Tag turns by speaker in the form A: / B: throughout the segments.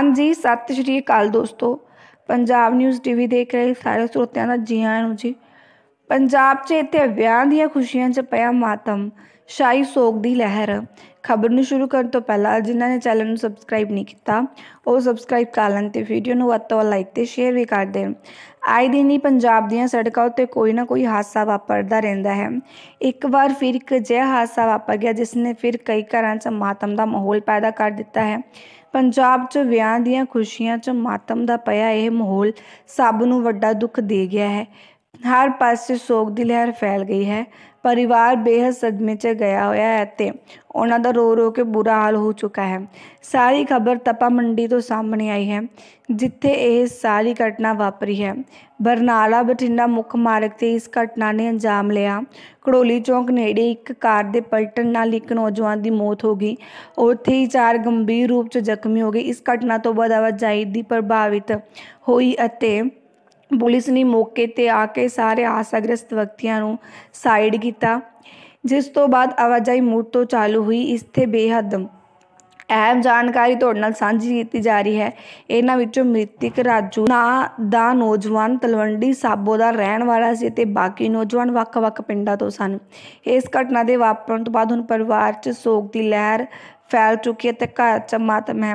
A: ਹਾਂਜੀ ਸਤਿ ਸ਼੍ਰੀ ਅਕਾਲ ਦੋਸਤੋ ਪੰਜਾਬ ਨਿਊਜ਼ ਟੀਵੀ ਦੇਖ ਰਹੇ ਸਾਰੇ ਸਰੋਤਿਆਂ ਦਾ ਜੀ ਆਇਆਂ ਨੂੰ ਜੀ ਪੰਜਾਬ 'ਚ ਇੱਥੇ ਵਿਆਹ ਦੀਆਂ ਖੁਸ਼ੀਆਂ 'ਚ ਪਿਆ ਮਾਤਮ ਸ਼ਾਈ ਸੋਗ ਦੀ ਲਹਿਰ ਖਬਰ ਨੂੰ ਸ਼ੁਰੂ ਕਰਨ ਤੋਂ ਪਹਿਲਾਂ ਜਿਨ੍ਹਾਂ ਨੇ ਚੈਨਲ ਨੂੰ ਸਬਸਕ੍ਰਾਈਬ ਨਹੀਂ ਕੀਤਾ ਉਹ ਸਬਸਕ੍ਰਾਈਬ ਕਰ ਲੈਣ ਤੇ ਵੀਡੀਓ ਨੂੰ ਵੱਧ ਤੋਂ ਵੱਧ ਲਾਈਕ ਤੇ ਸ਼ੇਅਰ ਵੀ ਕਰ ਦੇਣ ਆਏ ਦਿਨ ਹੀ ਪੰਜਾਬ ਦੀਆਂ ਸੜਕਾਂ ਉੱਤੇ ਕੋਈ ਨਾ ਕੋਈ ਹਾਦਸਾ ਵਾਪਰਦਾ ਰਹਿੰਦਾ ਹੈ ਇੱਕ ਵਾਰ ਫਿਰ ਇੱਕ ਜਿਹਾ ਹਾਦਸਾ ਵਾਪਰ ਗਿਆ ਜਿਸ ਨੇ ਫਿਰ ਕਈ ਘਰਾਂ 'ਚ ਮਾਤਮ ਦਾ ਮਾਹੌਲ ਪੈਦਾ ਕਰ ਦਿੱਤਾ ਹੈ ਪੰਜਾਬ 'ਚ ਵਿਆਹ ਦੀਆਂ ਖੁਸ਼ੀਆਂ 'ਚ ਮਾਤਮ ਦਾ ਪਿਆ ਇਹ ਮਾਹੌਲ ਸਭ ਨੂੰ ਵੱਡਾ ਦੁੱਖ ਦੇ ਗਿਆ ਹੈ ਹਰ ਪਾਸੇ ਸੋਗ ਦੀ ਲਹਿਰ ਫੈਲ ਗਈ ਹੈ ਪਰਿਵਾਰ ਬੇहद ਸਦਮੇ 'ਚ ਗਿਆ ਹੋਇਆ ਹੈ ਤੇ ਉਹਨਾਂ ਦਾ ਰੋ ਰੋ ਕੇ ਬੁਰਾ ਹਾਲ ਹੋ ਚੁੱਕਾ ਹੈ ਸਾਰੀ ਖਬਰ ਤਪਾ ਮੰਡੀ ਤੋਂ ਸਾਹਮਣੇ ਆਈ ਹੈ ਜਿੱਥੇ ਇਹ ਸਾਰੀ ਘਟਨਾ ਵਾਪਰੀ ਹੈ ਬਰਨਾਲਾ ਬਠਿੰਡਾ ਮੁੱਖ ਮਾਰਗ ਤੇ ਇਸ ਘਟਨਾ ਨੇ ਅੰਜਾਮ ਲਿਆ ਕੜੋਲੀ ਚੌਂਕ ਨੇੜੇ ਇੱਕ ਕਾਰ ਦੇ ਪਲਟਣ ਨਾਲ ਇੱਕ ਨੌਜਵਾਨ ਦੀ ਮੌਤ ਹੋ ਗਈ ਉੱਥੇ ਹੀ ਚਾਰ ਗੰਭੀਰ ਰੂਪ 'ਚ ਜ਼ਖਮੀ ਹੋ ਗਏ ਇਸ ਘਟਨਾ ਤੋਂ ਬਾਅਦ ਆਵਾਜਾਈ ਦੀ ਪ੍ਰਭਾਵਿਤ ਹੋਈ ਅਤੇ ਪੁਲਿਸ ਨੇ ਮੌਕੇ 'ਤੇ ਆ ਕੇ ਸਾਰੇ ਆਸਗ੍ਰਸਤ ਵਿਅਕਤੀਆਂ ਨੂੰ ਸਾਈਡ ਕੀਤਾ ਜਿਸ ਤੋਂ ਬਾਅਦ ਆਵਾਜਾਈ ਮੁੜ ਤੋਂ ਚਾਲੂ ਹੋਈ ਇਸ ਤੇ ਬੇਹੱਦ ਅਹਿਮ ਜਾਣਕਾਰੀ ਤੁਹਾਡੇ ਨਾਲ ਸਾਂਝੀ ਕੀਤੀ ਜਾ ਰਹੀ ਹੈ ਇਹਨਾਂ ਵਿੱਚੋਂ ਮ੍ਰਿਤਕ ਰਾਜੂ ਨਾਂ ਦਾ ਨੌਜਵਾਨ ਤਲਵੰਡੀ ਸਾਬੋ ਦਾ ਰਹਿਣ ਵਾਲਾ ਸੀ ਤੇ ਬਾਕੀ ਨੌਜਵਾਨ ਵੱਖ-ਵੱਖ ਪਿੰਡਾਂ ਤੋਂ ਸਨ ਇਸ ਘਟਨਾ ਦੇ ਵਾਪਰਨ ਤੋਂ ਬਾਅਦ ਹੁਣ ਪਰਿਵਾਰ 'ਚ ਸੋਗ ਦੀ ਲਹਿਰ ਫੈਲ ਚੁੱਕੀ ਅਤੇ ਘਰ 'ਚ ਮਾਤਮ ਹੈ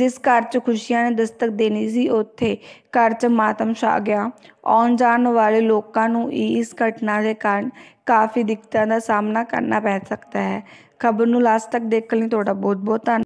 A: ਜਿਸ ਘਰ 'ਚ ਖੁਸ਼ੀਆਂ ਨੇ ਦਸਤਕ ਦੇਣੀ ਸੀ ਉੱਥੇ ਘਰ 'ਚ ਮਾਤਮ ਛਾ ਗਿਆ ਆਉਣ ਜਾਣ ਵਾਲੇ ਲੋਕਾਂ ਨੂੰ ਇਸ ਘਟਨਾ ਦੇ ਕਾਰਨ ਕਾਫੀ ਦਿੱਕਤਾਂ ਦਾ ਸਾਹਮਣਾ ਕਰਨਾ ਪੈ ਸਕਦਾ ਹੈ ਖਬਰ ਨੂੰ ਲਾਸਟ ਤੱਕ ਦੇਖਣ ਲਈ ਤੁਹਾਡਾ ਬਹੁਤ ਬਹੁਤ ਧੰਨਵਾਦ